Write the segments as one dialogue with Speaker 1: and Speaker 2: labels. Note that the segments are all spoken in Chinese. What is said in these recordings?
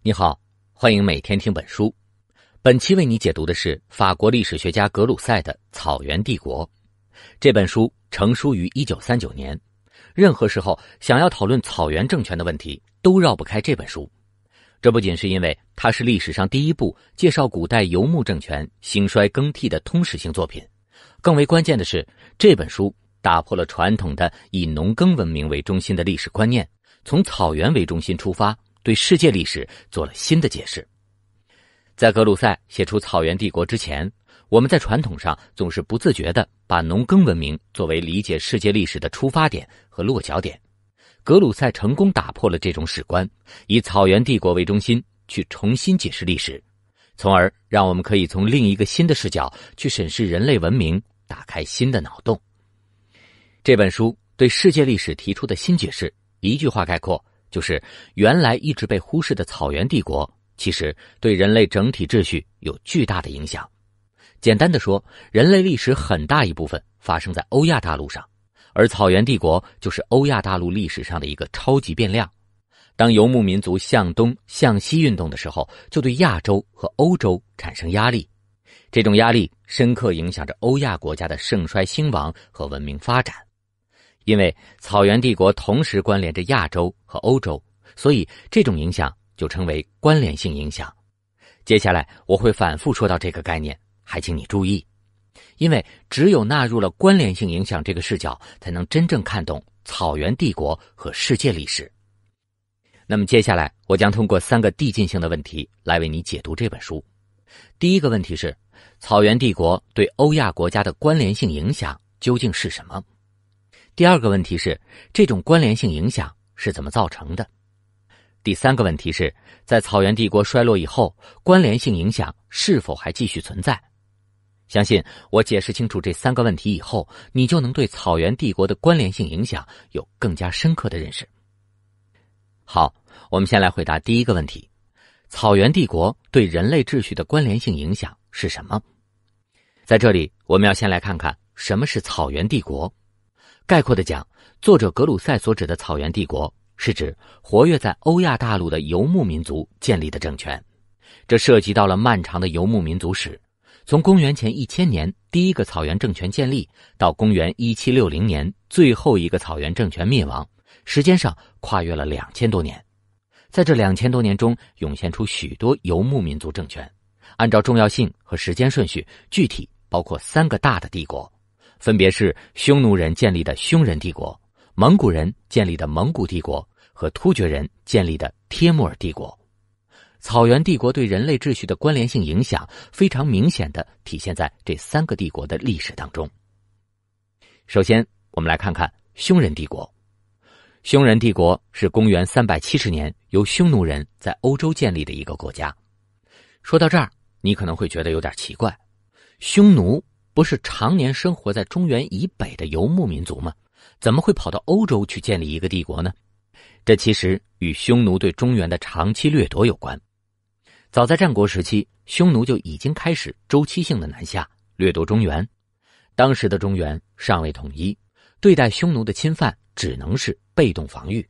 Speaker 1: 你好，欢迎每天听本书。本期为你解读的是法国历史学家格鲁塞的《草原帝国》这本书，成书于一九三九年。任何时候想要讨论草原政权的问题，都绕不开这本书。这不仅是因为它是历史上第一部介绍古代游牧政权兴衰更替的通史性作品，更为关键的是，这本书打破了传统的以农耕文明为中心的历史观念，从草原为中心出发。对世界历史做了新的解释。在格鲁塞写出《草原帝国》之前，我们在传统上总是不自觉的把农耕文明作为理解世界历史的出发点和落脚点。格鲁塞成功打破了这种史观，以草原帝国为中心去重新解释历史，从而让我们可以从另一个新的视角去审视人类文明，打开新的脑洞。这本书对世界历史提出的新解释，一句话概括。就是原来一直被忽视的草原帝国，其实对人类整体秩序有巨大的影响。简单的说，人类历史很大一部分发生在欧亚大陆上，而草原帝国就是欧亚大陆历史上的一个超级变量。当游牧民族向东、向西运动的时候，就对亚洲和欧洲产生压力，这种压力深刻影响着欧亚国家的盛衰兴亡和文明发展。因为草原帝国同时关联着亚洲和欧洲，所以这种影响就称为关联性影响。接下来我会反复说到这个概念，还请你注意，因为只有纳入了关联性影响这个视角，才能真正看懂草原帝国和世界历史。那么接下来我将通过三个递进性的问题来为你解读这本书。第一个问题是：草原帝国对欧亚国家的关联性影响究竟是什么？第二个问题是，这种关联性影响是怎么造成的？第三个问题是在草原帝国衰落以后，关联性影响是否还继续存在？相信我，解释清楚这三个问题以后，你就能对草原帝国的关联性影响有更加深刻的认识。好，我们先来回答第一个问题：草原帝国对人类秩序的关联性影响是什么？在这里，我们要先来看看什么是草原帝国。概括的讲，作者格鲁塞所指的草原帝国，是指活跃在欧亚大陆的游牧民族建立的政权。这涉及到了漫长的游牧民族史，从公元前一千年第一个草原政权建立到公元一七六零年最后一个草原政权灭亡，时间上跨越了两千多年。在这两千多年中，涌现出许多游牧民族政权。按照重要性和时间顺序，具体包括三个大的帝国。分别是匈奴人建立的匈人帝国、蒙古人建立的蒙古帝国和突厥人建立的帖木儿帝国。草原帝国对人类秩序的关联性影响非常明显的体现在这三个帝国的历史当中。首先，我们来看看匈人帝国。匈人帝国是公元370年由匈奴人在欧洲建立的一个国家。说到这儿，你可能会觉得有点奇怪，匈奴。不是常年生活在中原以北的游牧民族吗？怎么会跑到欧洲去建立一个帝国呢？这其实与匈奴对中原的长期掠夺有关。早在战国时期，匈奴就已经开始周期性的南下掠夺中原。当时的中原尚未统一，对待匈奴的侵犯只能是被动防御。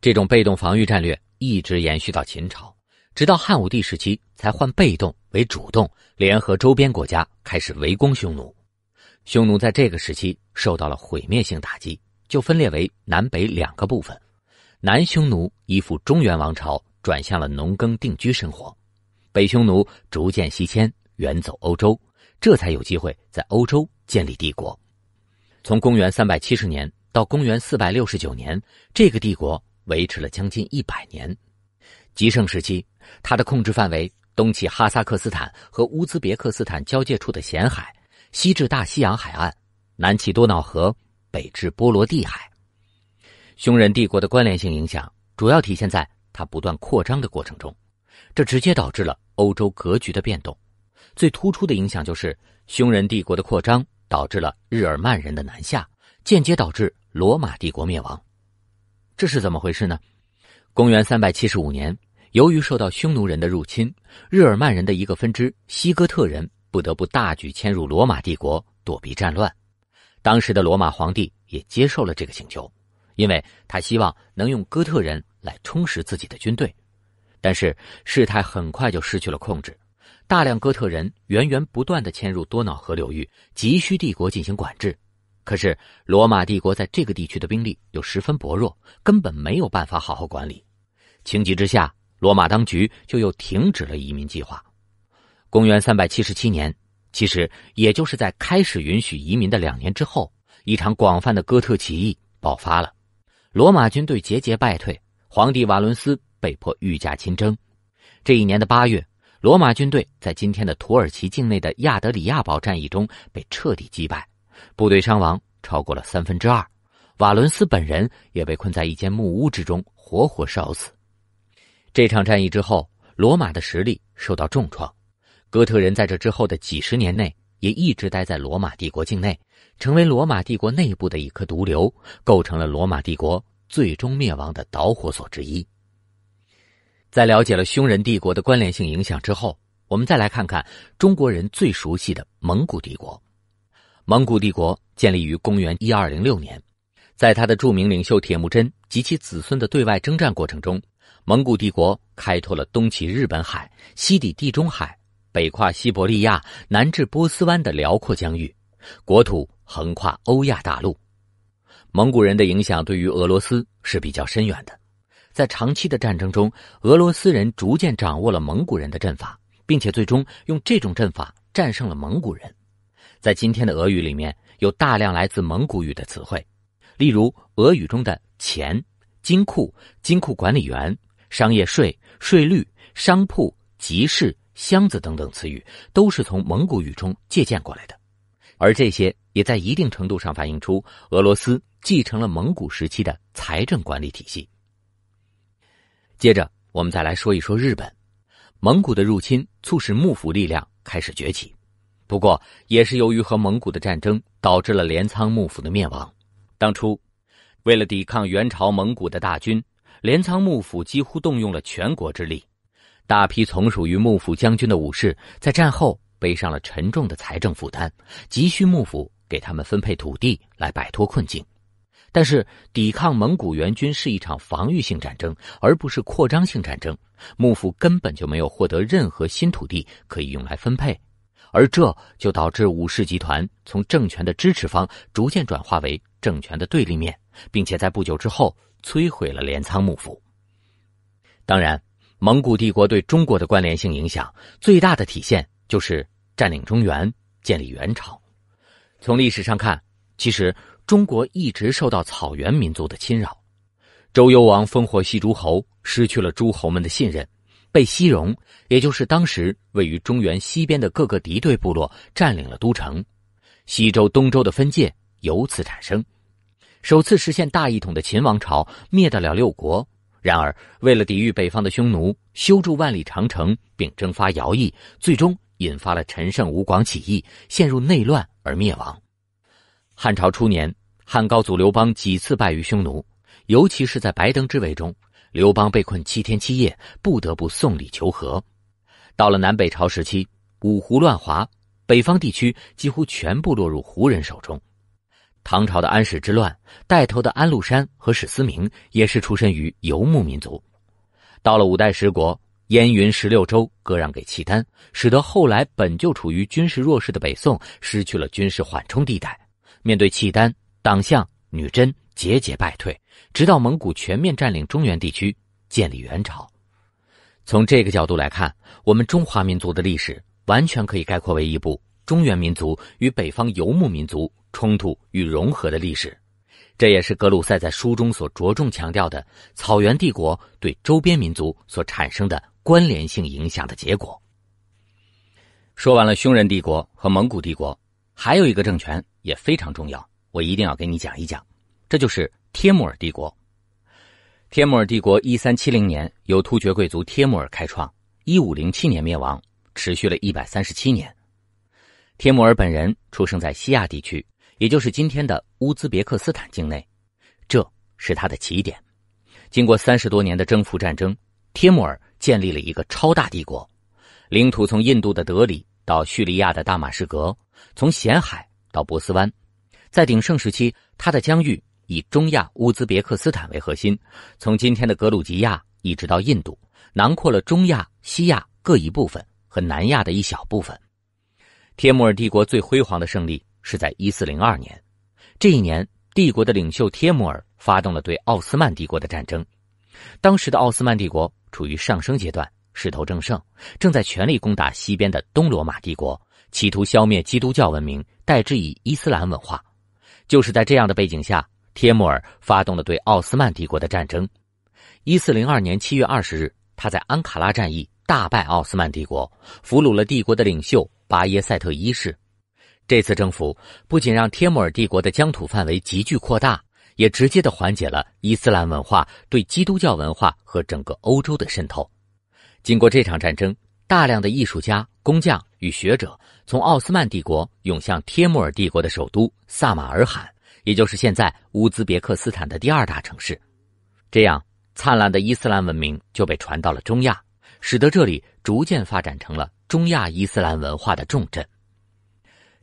Speaker 1: 这种被动防御战略一直延续到秦朝，直到汉武帝时期才换被动。为主动联合周边国家开始围攻匈奴，匈奴在这个时期受到了毁灭性打击，就分裂为南北两个部分。南匈奴依附中原王朝，转向了农耕定居生活；北匈奴逐渐西迁，远走欧洲，这才有机会在欧洲建立帝国。从公元三百七十年到公元四百六十九年，这个帝国维持了将近一百年。极盛时期，它的控制范围。东起哈萨克斯坦和乌兹别克斯坦交界处的咸海，西至大西洋海岸，南起多瑙河，北至波罗的海。匈人帝国的关联性影响主要体现在它不断扩张的过程中，这直接导致了欧洲格局的变动。最突出的影响就是匈人帝国的扩张导致了日耳曼人的南下，间接导致罗马帝国灭亡。这是怎么回事呢？公元375年。由于受到匈奴人的入侵，日耳曼人的一个分支西哥特人不得不大举迁入罗马帝国躲避战乱。当时的罗马皇帝也接受了这个请求，因为他希望能用哥特人来充实自己的军队。但是，事态很快就失去了控制，大量哥特人源源不断地迁入多瑙河流域，急需帝国进行管制。可是，罗马帝国在这个地区的兵力又十分薄弱，根本没有办法好好管理。情急之下，罗马当局就又停止了移民计划。公元三百七十七年，其实也就是在开始允许移民的两年之后，一场广泛的哥特起义爆发了，罗马军队节节败退，皇帝瓦伦斯被迫御驾亲征。这一年的八月，罗马军队在今天的土耳其境内的亚德里亚堡战役中被彻底击败，部队伤亡超过了三分之二，瓦伦斯本人也被困在一间木屋之中，活活烧死。这场战役之后，罗马的实力受到重创，哥特人在这之后的几十年内也一直待在罗马帝国境内，成为罗马帝国内部的一颗毒瘤，构成了罗马帝国最终灭亡的导火索之一。在了解了匈人帝国的关联性影响之后，我们再来看看中国人最熟悉的蒙古帝国。蒙古帝国建立于公元一二零六年，在他的著名领袖铁木真及其子孙的对外征战过程中。蒙古帝国开拓了东起日本海、西抵地中海、北跨西伯利亚、南至波斯湾的辽阔疆域，国土横跨欧亚大陆。蒙古人的影响对于俄罗斯是比较深远的，在长期的战争中，俄罗斯人逐渐掌握了蒙古人的阵法，并且最终用这种阵法战胜了蒙古人。在今天的俄语里面，有大量来自蒙古语的词汇，例如俄语中的“钱”、“金库”、“金库管理员”。商业税、税率、商铺、集市、箱子等等词语，都是从蒙古语中借鉴过来的，而这些也在一定程度上反映出俄罗斯继承了蒙古时期的财政管理体系。接着，我们再来说一说日本，蒙古的入侵促使幕府力量开始崛起，不过也是由于和蒙古的战争，导致了镰仓幕府的灭亡。当初，为了抵抗元朝蒙古的大军。镰仓幕府几乎动用了全国之力，大批从属于幕府将军的武士在战后背上了沉重的财政负担，急需幕府给他们分配土地来摆脱困境。但是，抵抗蒙古援军是一场防御性战争，而不是扩张性战争，幕府根本就没有获得任何新土地可以用来分配，而这就导致武士集团从政权的支持方逐渐转化为政权的对立面，并且在不久之后。摧毁了镰仓幕府。当然，蒙古帝国对中国的关联性影响最大的体现就是占领中原，建立元朝。从历史上看，其实中国一直受到草原民族的侵扰。周幽王烽火戏诸侯，失去了诸侯们的信任，被西戎，也就是当时位于中原西边的各个敌对部落占领了都城，西周、东周的分界由此产生。首次实现大一统的秦王朝灭得了六国，然而为了抵御北方的匈奴，修筑万里长城并征发徭役，最终引发了陈胜吴广起义，陷入内乱而灭亡。汉朝初年，汉高祖刘邦几次败于匈奴，尤其是在白登之围中，刘邦被困七天七夜，不得不送礼求和。到了南北朝时期，五胡乱华，北方地区几乎全部落入胡人手中。唐朝的安史之乱，带头的安禄山和史思明也是出身于游牧民族。到了五代十国，燕云十六州割让给契丹，使得后来本就处于军事弱势的北宋失去了军事缓冲地带。面对契丹、党项、女真，节节败退，直到蒙古全面占领中原地区，建立元朝。从这个角度来看，我们中华民族的历史完全可以概括为一部中原民族与北方游牧民族。冲突与融合的历史，这也是格鲁塞在书中所着重强调的草原帝国对周边民族所产生的关联性影响的结果。说完了匈人帝国和蒙古帝国，还有一个政权也非常重要，我一定要给你讲一讲，这就是帖木儿帝国。帖木儿帝国一三七零年由突厥贵族帖木儿开创，一五零七年灭亡，持续了一百三十七年。帖木儿本人出生在西亚地区。也就是今天的乌兹别克斯坦境内，这是他的起点。经过三十多年的征服战争，帖木儿建立了一个超大帝国，领土从印度的德里到叙利亚的大马士革，从咸海到波斯湾。在鼎盛时期，他的疆域以中亚乌兹别克斯坦为核心，从今天的格鲁吉亚一直到印度，囊括了中亚、西亚各一部分和南亚的一小部分。帖木儿帝国最辉煌的胜利。是在一四零二年，这一年，帝国的领袖帖木儿发动了对奥斯曼帝国的战争。当时的奥斯曼帝国处于上升阶段，势头正盛，正在全力攻打西边的东罗马帝国，企图消灭基督教文明，代之以伊斯兰文化。就是在这样的背景下，帖木儿发动了对奥斯曼帝国的战争。一四零二年七月二十日，他在安卡拉战役大败奥斯曼帝国，俘虏了帝国的领袖巴耶塞特一世。这次征服不仅让帖木儿帝国的疆土范围急剧扩大，也直接的缓解了伊斯兰文化对基督教文化和整个欧洲的渗透。经过这场战争，大量的艺术家、工匠与学者从奥斯曼帝国涌向帖木儿帝国的首都萨马尔罕，也就是现在乌兹别克斯坦的第二大城市。这样，灿烂的伊斯兰文明就被传到了中亚，使得这里逐渐发展成了中亚伊斯兰文化的重镇。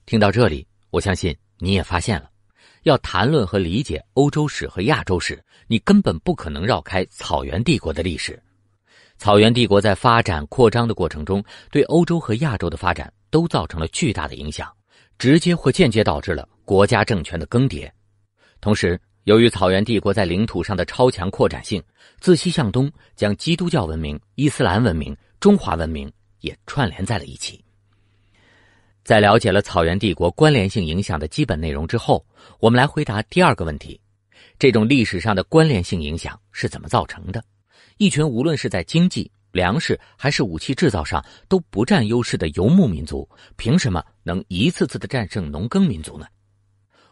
Speaker 1: 听到这里，我相信你也发现了，要谈论和理解欧洲史和亚洲史，你根本不可能绕开草原帝国的历史。草原帝国在发展扩张的过程中，对欧洲和亚洲的发展都造成了巨大的影响，直接或间接导致了国家政权的更迭。同时，由于草原帝国在领土上的超强扩展性，自西向东将基督教文明、伊斯兰文明、中华文明也串联在了一起。在了解了草原帝国关联性影响的基本内容之后，我们来回答第二个问题：这种历史上的关联性影响是怎么造成的？一群无论是在经济、粮食还是武器制造上都不占优势的游牧民族，凭什么能一次次的战胜农耕民族呢？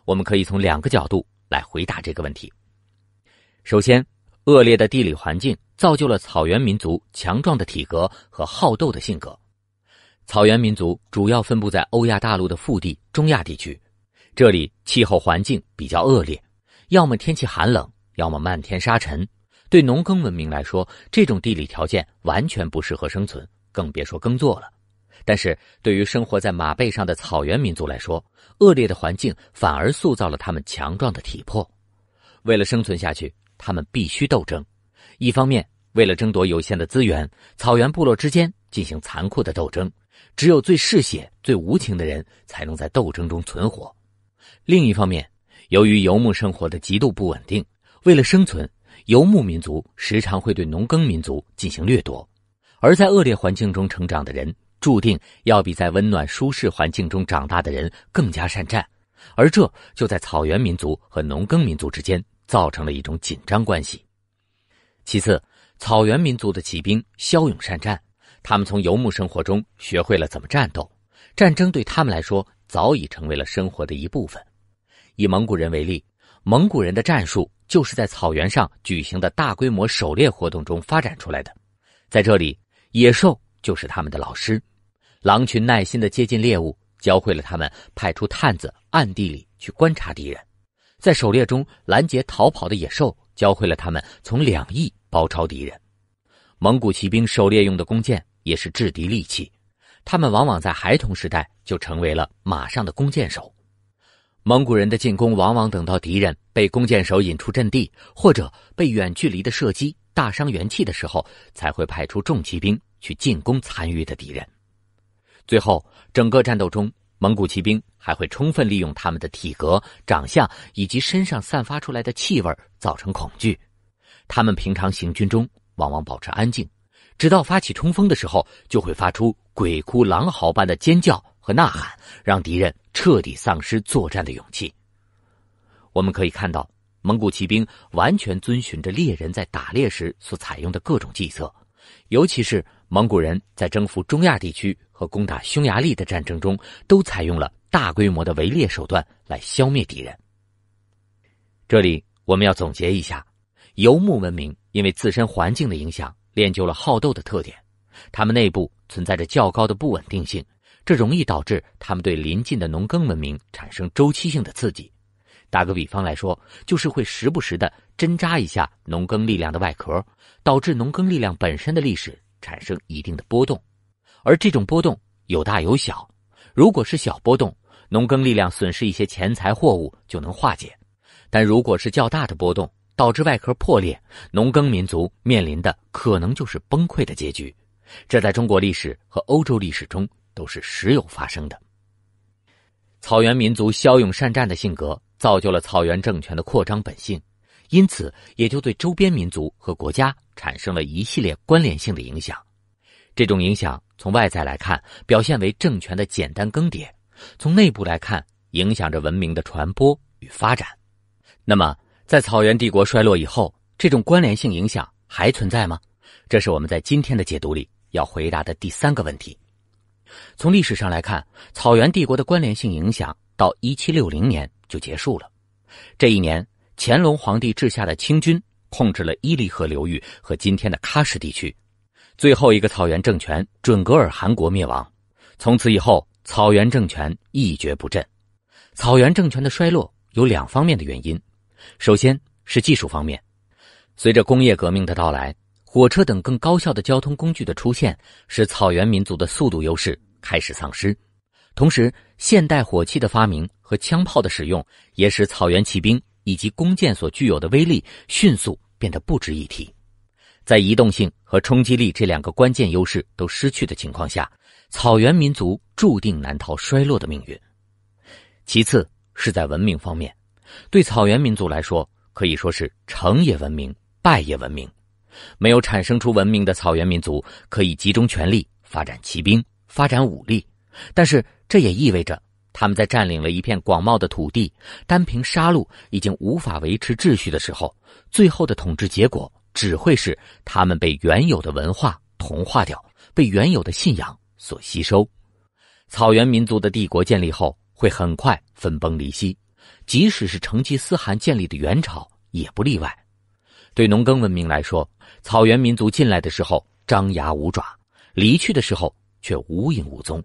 Speaker 1: 我们可以从两个角度来回答这个问题。首先，恶劣的地理环境造就了草原民族强壮的体格和好斗的性格。草原民族主要分布在欧亚大陆的腹地中亚地区，这里气候环境比较恶劣，要么天气寒冷，要么漫天沙尘。对农耕文明来说，这种地理条件完全不适合生存，更别说耕作了。但是对于生活在马背上的草原民族来说，恶劣的环境反而塑造了他们强壮的体魄。为了生存下去，他们必须斗争。一方面，为了争夺有限的资源，草原部落之间进行残酷的斗争。只有最嗜血、最无情的人才能在斗争中存活。另一方面，由于游牧生活的极度不稳定，为了生存，游牧民族时常会对农耕民族进行掠夺。而在恶劣环境中成长的人，注定要比在温暖舒适环境中长大的人更加善战。而这就在草原民族和农耕民族之间造成了一种紧张关系。其次，草原民族的骑兵骁勇善战。他们从游牧生活中学会了怎么战斗，战争对他们来说早已成为了生活的一部分。以蒙古人为例，蒙古人的战术就是在草原上举行的大规模狩猎活动中发展出来的。在这里，野兽就是他们的老师，狼群耐心的接近猎物，教会了他们派出探子暗地里去观察敌人；在狩猎中拦截逃跑的野兽，教会了他们从两翼包抄敌人。蒙古骑兵狩猎用的弓箭。也是制敌利器，他们往往在孩童时代就成为了马上的弓箭手。蒙古人的进攻往往等到敌人被弓箭手引出阵地，或者被远距离的射击大伤元气的时候，才会派出重骑兵去进攻参与的敌人。最后，整个战斗中，蒙古骑兵还会充分利用他们的体格、长相以及身上散发出来的气味造成恐惧。他们平常行军中往往保持安静。直到发起冲锋的时候，就会发出鬼哭狼嚎般的尖叫和呐喊，让敌人彻底丧失作战的勇气。我们可以看到，蒙古骑兵完全遵循着猎人在打猎时所采用的各种计策，尤其是蒙古人在征服中亚地区和攻打匈牙利的战争中，都采用了大规模的围猎手段来消灭敌人。这里我们要总结一下，游牧文明因为自身环境的影响。练就了好斗的特点，他们内部存在着较高的不稳定性，这容易导致他们对临近的农耕文明产生周期性的刺激。打个比方来说，就是会时不时的针扎一下农耕力量的外壳，导致农耕力量本身的历史产生一定的波动。而这种波动有大有小，如果是小波动，农耕力量损失一些钱财货物就能化解；但如果是较大的波动，导致外壳破裂，农耕民族面临的可能就是崩溃的结局。这在中国历史和欧洲历史中都是时有发生的。草原民族骁勇善战的性格，造就了草原政权的扩张本性，因此也就对周边民族和国家产生了一系列关联性的影响。这种影响从外在来看，表现为政权的简单更迭；从内部来看，影响着文明的传播与发展。那么，在草原帝国衰落以后，这种关联性影响还存在吗？这是我们在今天的解读里要回答的第三个问题。从历史上来看，草原帝国的关联性影响到1760年就结束了。这一年，乾隆皇帝治下的清军控制了伊犁河流域和今天的喀什地区，最后一个草原政权准噶尔汗国灭亡。从此以后，草原政权一蹶不振。草原政权的衰落有两方面的原因。首先是技术方面，随着工业革命的到来，火车等更高效的交通工具的出现，使草原民族的速度优势开始丧失。同时，现代火器的发明和枪炮的使用，也使草原骑兵以及弓箭所具有的威力迅速变得不值一提。在移动性和冲击力这两个关键优势都失去的情况下，草原民族注定难逃衰落的命运。其次是在文明方面。对草原民族来说，可以说是成也文明，败也文明。没有产生出文明的草原民族，可以集中全力发展骑兵，发展武力。但是，这也意味着他们在占领了一片广袤的土地，单凭杀戮已经无法维持秩序的时候，最后的统治结果只会是他们被原有的文化同化掉，被原有的信仰所吸收。草原民族的帝国建立后，会很快分崩离析。即使是成吉思汗建立的元朝也不例外。对农耕文明来说，草原民族进来的时候张牙舞爪，离去的时候却无影无踪。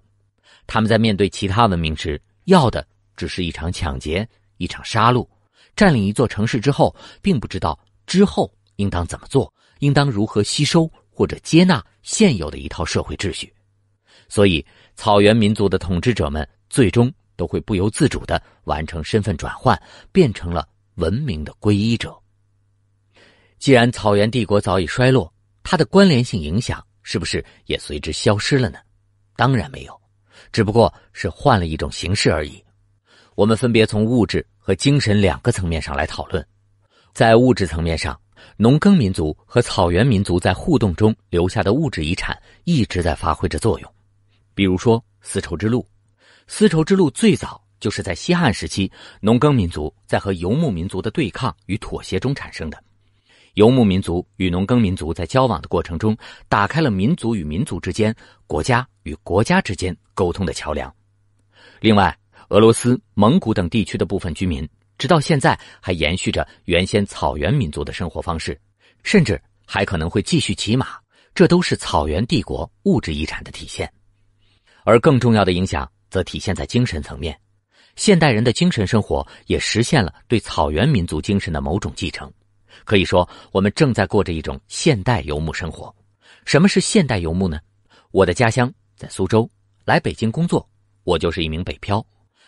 Speaker 1: 他们在面对其他文明时，要的只是一场抢劫、一场杀戮。占领一座城市之后，并不知道之后应当怎么做，应当如何吸收或者接纳现有的一套社会秩序。所以，草原民族的统治者们最终。都会不由自主的完成身份转换，变成了文明的皈依者。既然草原帝国早已衰落，它的关联性影响是不是也随之消失了呢？当然没有，只不过是换了一种形式而已。我们分别从物质和精神两个层面上来讨论。在物质层面上，农耕民族和草原民族在互动中留下的物质遗产一直在发挥着作用，比如说丝绸之路。丝绸之路最早就是在西汉时期，农耕民族在和游牧民族的对抗与妥协中产生的。游牧民族与农耕民族在交往的过程中，打开了民族与民族之间、国家与国家之间沟通的桥梁。另外，俄罗斯、蒙古等地区的部分居民，直到现在还延续着原先草原民族的生活方式，甚至还可能会继续骑马，这都是草原帝国物质遗产的体现。而更重要的影响。则体现在精神层面，现代人的精神生活也实现了对草原民族精神的某种继承。可以说，我们正在过着一种现代游牧生活。什么是现代游牧呢？我的家乡在苏州，来北京工作，我就是一名北漂，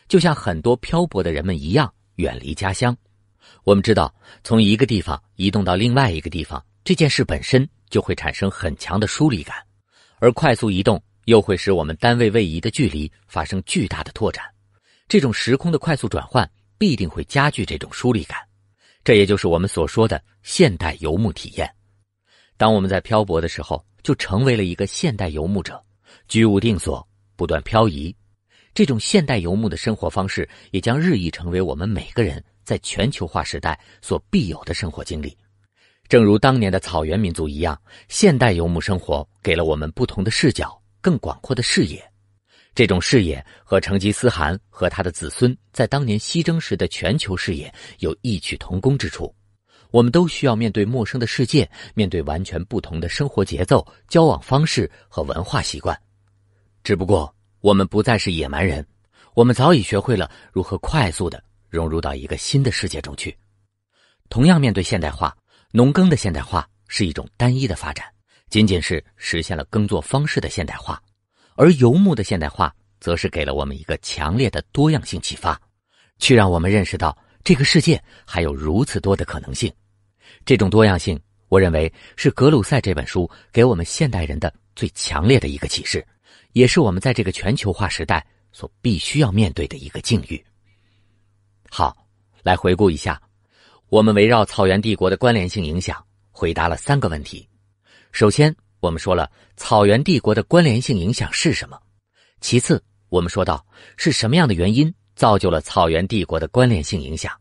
Speaker 1: 就像很多漂泊的人们一样，远离家乡。我们知道，从一个地方移动到另外一个地方，这件事本身就会产生很强的疏离感，而快速移动。又会使我们单位位移的距离发生巨大的拓展，这种时空的快速转换必定会加剧这种疏离感，这也就是我们所说的现代游牧体验。当我们在漂泊的时候，就成为了一个现代游牧者，居无定所，不断漂移。这种现代游牧的生活方式，也将日益成为我们每个人在全球化时代所必有的生活经历。正如当年的草原民族一样，现代游牧生活给了我们不同的视角。更广阔的视野，这种视野和成吉思汗和他的子孙在当年西征时的全球视野有异曲同工之处。我们都需要面对陌生的世界，面对完全不同的生活节奏、交往方式和文化习惯。只不过，我们不再是野蛮人，我们早已学会了如何快速的融入到一个新的世界中去。同样，面对现代化，农耕的现代化是一种单一的发展。仅仅是实现了耕作方式的现代化，而游牧的现代化，则是给了我们一个强烈的多样性启发，去让我们认识到这个世界还有如此多的可能性。这种多样性，我认为是格鲁塞这本书给我们现代人的最强烈的一个启示，也是我们在这个全球化时代所必须要面对的一个境遇。好，来回顾一下，我们围绕草原帝国的关联性影响，回答了三个问题。首先，我们说了草原帝国的关联性影响是什么；其次，我们说到是什么样的原因造就了草原帝国的关联性影响；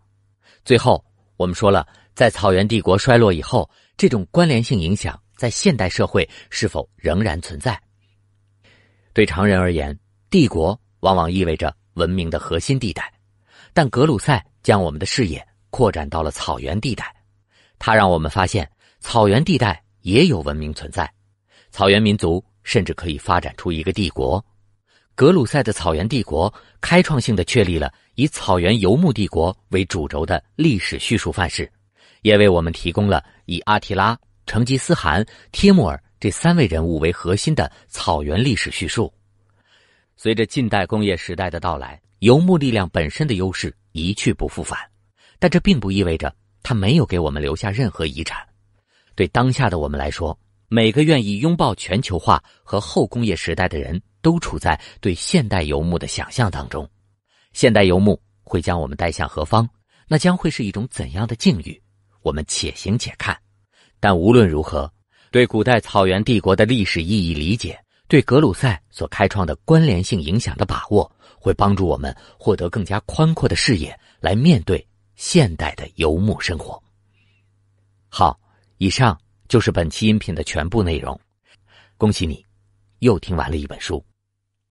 Speaker 1: 最后，我们说了在草原帝国衰落以后，这种关联性影响在现代社会是否仍然存在。对常人而言，帝国往往意味着文明的核心地带，但格鲁塞将我们的视野扩展到了草原地带，他让我们发现草原地带。也有文明存在，草原民族甚至可以发展出一个帝国。格鲁塞的草原帝国开创性的确立了以草原游牧帝国为主轴的历史叙述范式，也为我们提供了以阿提拉、成吉思汗、帖木儿这三位人物为核心的草原历史叙述。随着近代工业时代的到来，游牧力量本身的优势一去不复返，但这并不意味着他没有给我们留下任何遗产。对当下的我们来说，每个愿意拥抱全球化和后工业时代的人都处在对现代游牧的想象当中。现代游牧会将我们带向何方？那将会是一种怎样的境遇？我们且行且看。但无论如何，对古代草原帝国的历史意义理解，对格鲁塞所开创的关联性影响的把握，会帮助我们获得更加宽阔的视野来面对现代的游牧生活。好。以上就是本期音频的全部内容。恭喜你，又听完了一本书。